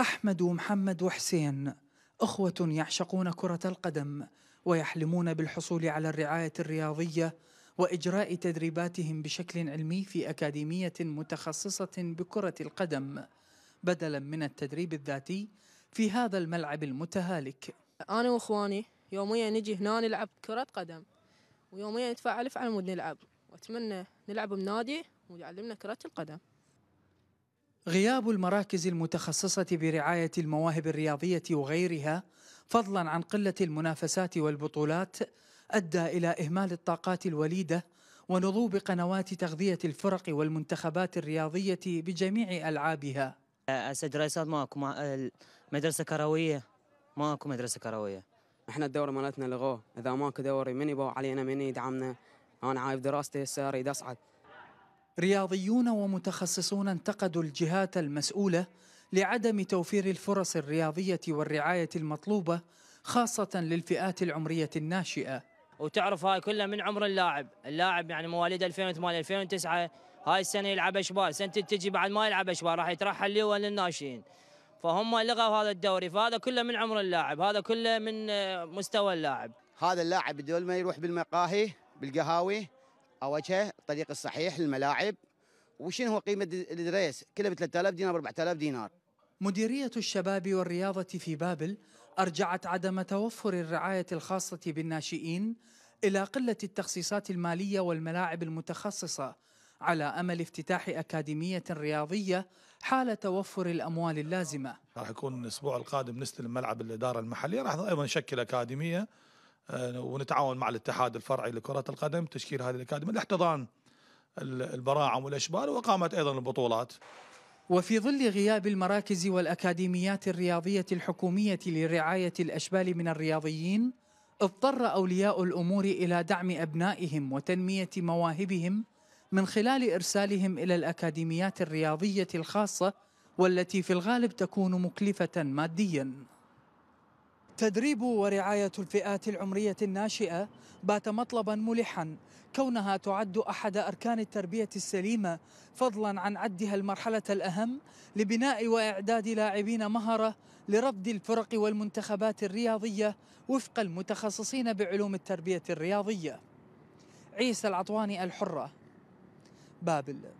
احمد ومحمد وحسين اخوه يعشقون كره القدم ويحلمون بالحصول على الرعايه الرياضيه واجراء تدريباتهم بشكل علمي في اكاديميه متخصصه بكره القدم بدلا من التدريب الذاتي في هذا الملعب المتهالك انا واخواني يوميا نجي هنا نلعب كره قدم ويوميا ندفع الف على مود نلعب واتمنى نلعب بنادي ويعلمنا كره القدم غياب المراكز المتخصصة برعاية المواهب الرياضية وغيرها فضلا عن قلة المنافسات والبطولات أدى إلى إهمال الطاقات الوليدة ونضوب قنوات تغذية الفرق والمنتخبات الرياضية بجميع ألعابها أسد رئيسات ماكو ما مدرسة كروية ماكو مدرسة كروية احنا الدوري مالتنا لغوه إذا ماكو دوري من يبو علينا من يدعمنا أنا عايب دراستي هسه أريد أصعد رياضيون ومتخصصون انتقدوا الجهات المسؤولة لعدم توفير الفرص الرياضية والرعاية المطلوبة خاصة للفئات العمرية الناشئة وتعرف هاي كلها من عمر اللاعب اللاعب يعني مواليد 2008 2009 هاي السنة يلعب أشبال سنة تجي بعد ما يلعب أشبال راح يترحل لواء للناشئين فهم لغوا هذا الدوري فهذا كله من عمر اللاعب هذا كله من آه، مستوى اللاعب هذا اللاعب بدل ما يروح بالمقاهي بالقهاوي اوجهه الطريق الصحيح للملاعب وشنو هو قيمه الدريس كله ب 3000 دينار 4000 دينار مديرية الشباب والرياضة في بابل أرجعت عدم توفر الرعاية الخاصة بالناشئين إلى قلة التخصيصات المالية والملاعب المتخصصة على أمل افتتاح أكاديمية رياضية حال توفر الأموال اللازمة راح يكون الأسبوع القادم نستلم ملعب الإدارة المحلية راح أيضا نشكل أكاديمية ونتعاون مع الاتحاد الفرعي لكرة القدم تشكيل هذه الأكاديمية لاحتضان البراعم والأشبال وإقامة أيضا البطولات وفي ظل غياب المراكز والأكاديميات الرياضية الحكومية لرعاية الأشبال من الرياضيين اضطر أولياء الأمور إلى دعم أبنائهم وتنمية مواهبهم من خلال إرسالهم إلى الأكاديميات الرياضية الخاصة والتي في الغالب تكون مكلفة مادياً تدريب ورعاية الفئات العمرية الناشئة بات مطلبا ملحا كونها تعد أحد أركان التربية السليمة فضلا عن عدها المرحلة الأهم لبناء وإعداد لاعبين مهرة لربط الفرق والمنتخبات الرياضية وفق المتخصصين بعلوم التربية الرياضية عيسى العطواني الحرة بابل